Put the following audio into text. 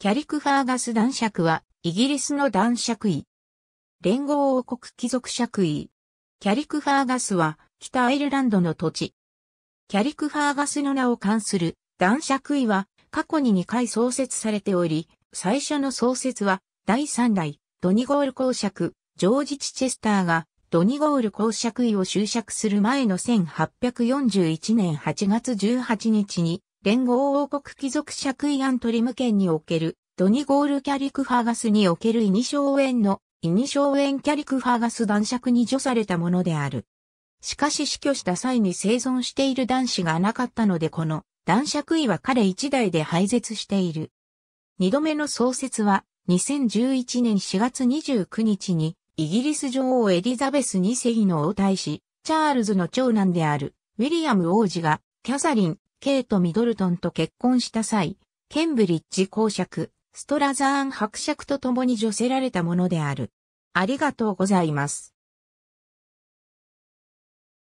キャリク・ファーガス男爵は、イギリスの男爵位。連合王国貴族爵位。キャリク・ファーガスは、北アイルランドの土地。キャリク・ファーガスの名を冠する男爵位は、過去に2回創設されており、最初の創設は、第3代、ドニゴール公爵、ジョージ・チチェスターが、ドニゴール公爵位を執爵する前の1841年8月18日に、連合王国貴族爵位アントリム県におけるドニゴール・キャリク・ファーガスにおけるイニショーエンのイニショーエン・キャリク・ファーガス男爵に除されたものである。しかし死去した際に生存している男子がなかったのでこの男爵位は彼一代で廃絶している。二度目の創設は2011年4月29日にイギリス女王エリザベス2世の王太子チャールズの長男であるウィリアム王子がキャサリンケイト・ミドルトンと結婚した際、ケンブリッジ公爵、ストラザーン伯爵と共に助せられたものである。ありがとうございます。